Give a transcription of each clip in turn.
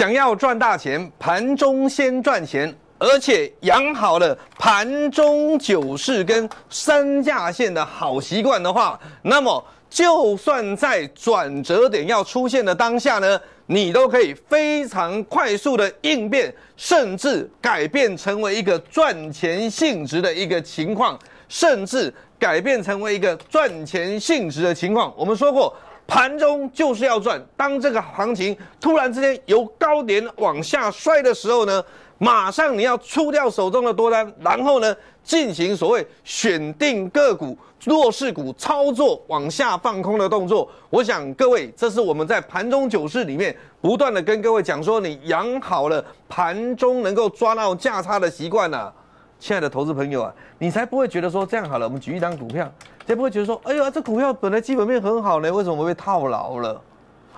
想要赚大钱，盘中先赚钱，而且养好了盘中九市跟三价线的好习惯的话，那么就算在转折点要出现的当下呢，你都可以非常快速的应变，甚至改变成为一个赚钱性质的一个情况，甚至改变成为一个赚钱性质的情况。我们说过。盘中就是要赚，当这个行情突然之间由高点往下摔的时候呢，马上你要出掉手中的多单，然后呢，进行所谓选定个股弱势股操作往下放空的动作。我想各位，这是我们在盘中九式里面不断的跟各位讲说，你养好了盘中能够抓到价差的习惯呢。亲爱的投资朋友啊，你才不会觉得说这样好了，我们举一张股票，才不会觉得说，哎呦，这股票本来基本面很好呢，为什么被套牢了？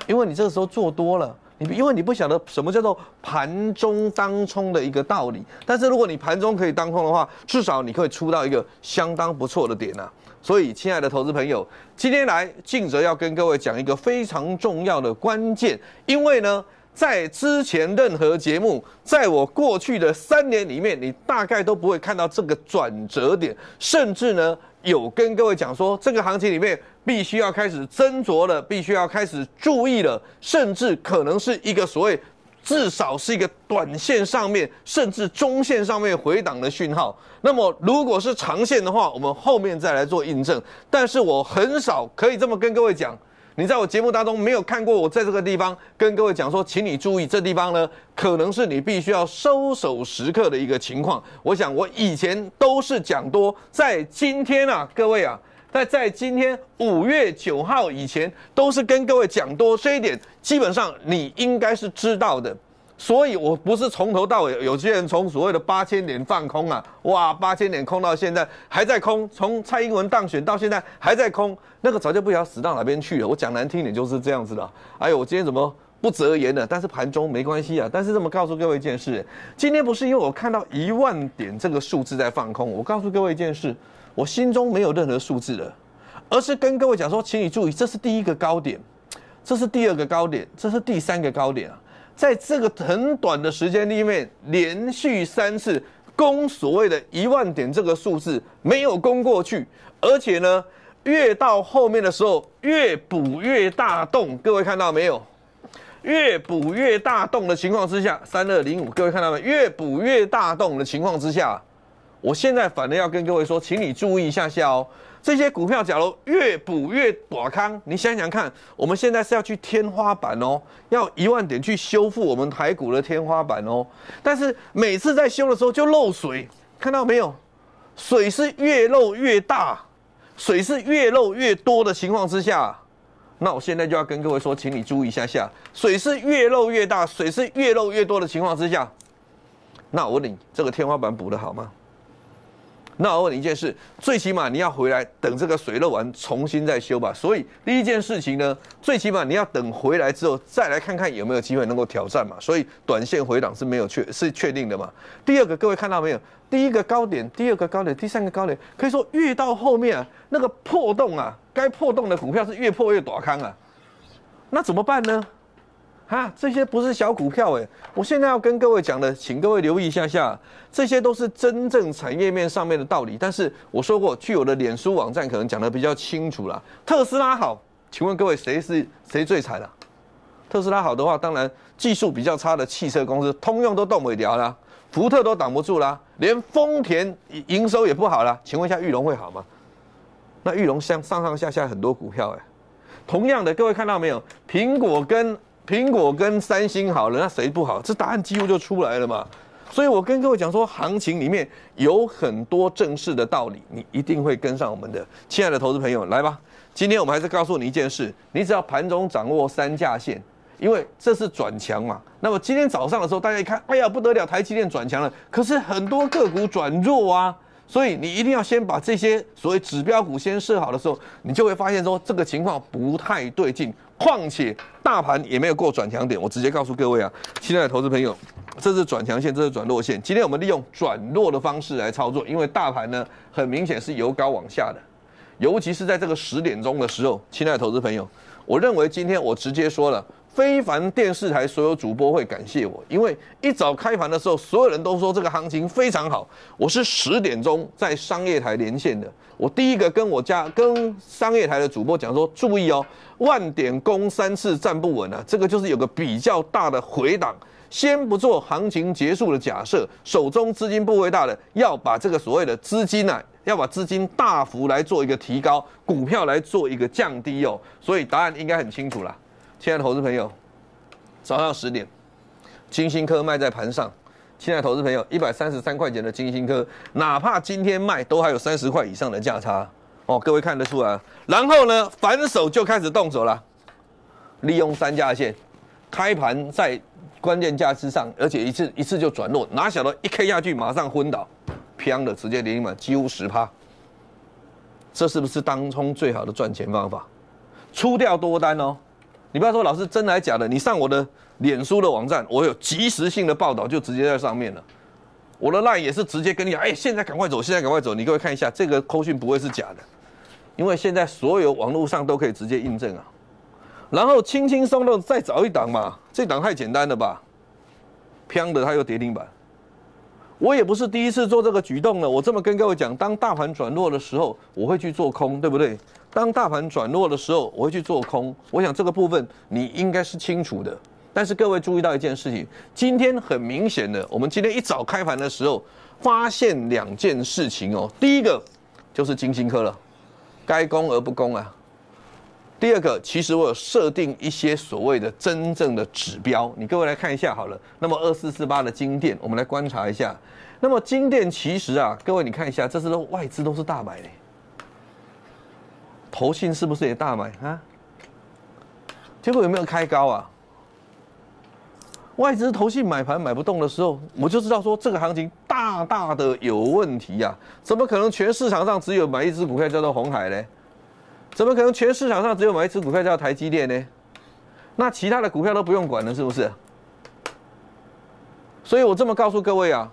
因为你这个时候做多了，你因为你不晓得什么叫做盘中当冲的一个道理。但是如果你盘中可以当冲的话，至少你可以出到一个相当不错的点呐。所以，亲爱的投资朋友，今天来静责要跟各位讲一个非常重要的关键，因为呢。在之前任何节目，在我过去的三年里面，你大概都不会看到这个转折点，甚至呢有跟各位讲说，这个行情里面必须要开始斟酌了，必须要开始注意了，甚至可能是一个所谓至少是一个短线上面，甚至中线上面回档的讯号。那么如果是长线的话，我们后面再来做印证。但是我很少可以这么跟各位讲。你在我节目当中没有看过我在这个地方跟各位讲说，请你注意这地方呢，可能是你必须要收手时刻的一个情况。我想我以前都是讲多，在今天啊，各位啊，那在今天五月九号以前都是跟各位讲多，这一点基本上你应该是知道的。所以，我不是从头到尾。有些人从所谓的八千点放空啊，哇，八千点空到现在还在空，从蔡英文当选到现在还在空，那个早就不知道死到哪边去了。我讲难听点就是这样子的。哎呦，我今天怎么不择言的？但是盘中没关系啊。但是这么告诉各位一件事：今天不是因为我看到一万点这个数字在放空，我告诉各位一件事，我心中没有任何数字的，而是跟各位讲说，请你注意，这是第一个高点，这是第二个高点，这是第三个高点啊。在这个很短的时间里面，连续三次攻所谓的一万点这个数字没有攻过去，而且呢，越到后面的时候越补越大洞，各位看到没有？越补越大洞的情况之下，三二零五，各位看到没有？越补越大洞的情况之下，我现在反正要跟各位说，请你注意一下下哦。这些股票假如越补越寡康，你想想看，我们现在是要去天花板哦，要一万点去修复我们台股的天花板哦。但是每次在修的时候就漏水，看到没有？水是越漏越大，水是越漏越多的情况之下，那我现在就要跟各位说，请你注意一下下，水是越漏越大，水是越漏越多的情况之下，那我问你，这个天花板补的好吗？那我问你一件事，最起码你要回来等这个水漏完，重新再修吧。所以第一件事情呢，最起码你要等回来之后再来看看有没有机会能够挑战嘛。所以短线回档是没有确是确定的嘛。第二个，各位看到没有？第一个高点，第二个高点，第三个高点，可以说越到后面啊，那个破洞啊，该破洞的股票是越破越短康啊。那怎么办呢？啊，这些不是小股票哎！我现在要跟各位讲的，请各位留意一下下，这些都是真正产业面上面的道理。但是我说过，去我的脸书网站可能讲的比较清楚啦。特斯拉好，请问各位谁是谁最惨啊？特斯拉好的话，当然技术比较差的汽车公司，通用都动尾了啦，福特都挡不住啦，连丰田营收也不好啦。请问一下，玉龙会好吗？那玉龙像上上下下很多股票哎，同样的，各位看到没有？苹果跟。苹果跟三星好了，那谁不好？这答案几乎就出来了嘛。所以我跟各位讲说，行情里面有很多正式的道理，你一定会跟上我们的亲爱的投资朋友来吧。今天我们还是告诉你一件事，你只要盘中掌握三价线，因为这是转强嘛。那么今天早上的时候，大家一看，哎呀，不得了，台积电转强了，可是很多个股转弱啊。所以你一定要先把这些所谓指标股先设好的时候，你就会发现说这个情况不太对劲。况且大盘也没有过转强点，我直接告诉各位啊，亲爱的投资朋友，这是转强线，这是转弱线。今天我们利用转弱的方式来操作，因为大盘呢很明显是由高往下的，尤其是在这个十点钟的时候，亲爱的投资朋友，我认为今天我直接说了。非凡电视台所有主播会感谢我，因为一早开盘的时候，所有人都说这个行情非常好。我是十点钟在商业台连线的，我第一个跟我家跟商业台的主播讲说：“注意哦，万点攻三次站不稳了，这个就是有个比较大的回档。先不做行情结束的假设，手中资金部位大的要把这个所谓的资金呢，要把资金大幅来做一个提高，股票来做一个降低哦。所以答案应该很清楚了。”亲爱的投资朋友，早上十点，金星科卖在盘上。亲爱的投资朋友，一百三十三块钱的金星科，哪怕今天卖都还有三十块以上的价差哦。各位看得出来？然后呢，反手就开始动手了，利用三价线，开盘在关键价之上，而且一次一次就转落。哪想到一 K 下去，马上昏倒飘的直接零点几，几乎十趴。这是不是当冲最好的赚钱方法？出掉多单哦。你不要说老师真来假的，你上我的脸书的网站，我有即时性的报道，就直接在上面了。我的 line 也是直接跟你讲，哎，现在赶快走，现在赶快走。你各位看一下，这个扣讯不会是假的，因为现在所有网络上都可以直接印证啊。然后轻轻松松再找一档嘛，这档太简单了吧？偏的它有跌停板，我也不是第一次做这个举动了。我这么跟各位讲，当大盘转弱的时候，我会去做空，对不对？当大盘转弱的时候，我会去做空。我想这个部分你应该是清楚的。但是各位注意到一件事情，今天很明显的，我们今天一早开盘的时候发现两件事情哦。第一个就是金星科了，该攻而不攻啊。第二个，其实我有设定一些所谓的真正的指标，你各位来看一下好了。那么二四四八的金店，我们来观察一下。那么金店其实啊，各位你看一下，这是外资都是大买。投信是不是也大买啊？结果有没有开高啊？外资投信买盘买不动的时候，我就知道说这个行情大大的有问题呀！怎么可能全市场上只有买一只股票叫做红海呢？怎么可能全市场上只有买一只股票叫台积电呢？那其他的股票都不用管了，是不是？所以我这么告诉各位啊。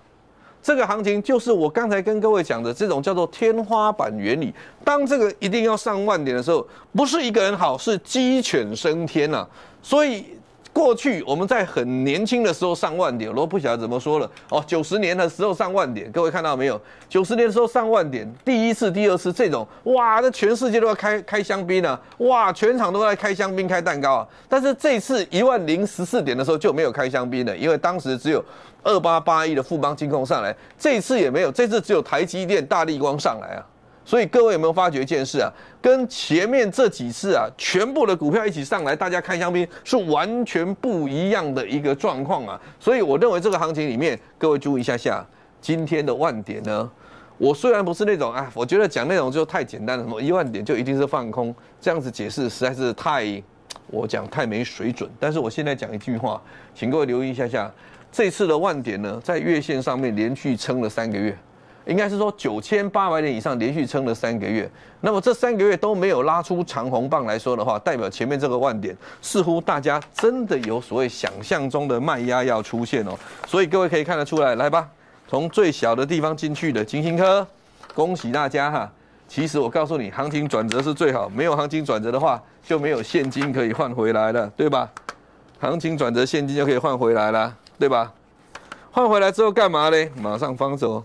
这个行情就是我刚才跟各位讲的这种叫做天花板原理。当这个一定要上万点的时候，不是一个人好，是鸡犬升天呐。所以。过去我们在很年轻的时候上万点，我不晓得怎么说了哦。九十年的时候上万点，各位看到没有？九十年的时候上万点，第一次、第二次这种，哇，那全世界都要开开香槟了，哇，全场都在开香槟、开蛋糕啊。但是这次一万零十四点的时候就没有开香槟了，因为当时只有二八八一的富邦金控上来，这次也没有，这次只有台积电、大力光上来啊。所以各位有没有发觉一件事啊？跟前面这几次啊，全部的股票一起上来，大家开香槟是完全不一样的一个状况啊。所以我认为这个行情里面，各位注意一下下，今天的万点呢，我虽然不是那种啊，我觉得讲那种就太简单，什么一万点就一定是放空，这样子解释实在是太，我讲太没水准。但是我现在讲一句话，请各位留意一下下，这次的万点呢，在月线上面连续撑了三个月。应该是说九千八百点以上连续撑了三个月，那么这三个月都没有拉出长红棒来说的话，代表前面这个万点似乎大家真的有所谓想象中的卖压要出现哦。所以各位可以看得出来，来吧，从最小的地方进去的金星科，恭喜大家哈！其实我告诉你，行情转折是最好，没有行情转折的话就没有现金可以换回来了，对吧？行情转折，现金就可以换回来了，对吧？换回来之后干嘛呢？马上放手。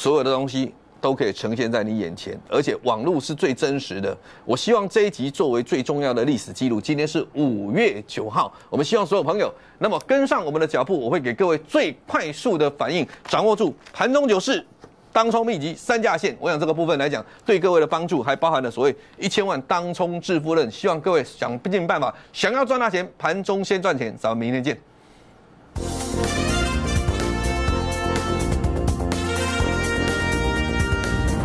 所有的东西都可以呈现在你眼前，而且网络是最真实的。我希望这一集作为最重要的历史记录。今天是五月九号，我们希望所有朋友那么跟上我们的脚步，我会给各位最快速的反应，掌握住盘中九市。当冲秘籍、三价线。我想这个部分来讲，对各位的帮助还包含了所谓一千万当冲致富论。希望各位想尽办法，想要赚大钱，盘中先赚钱。咱们明天见。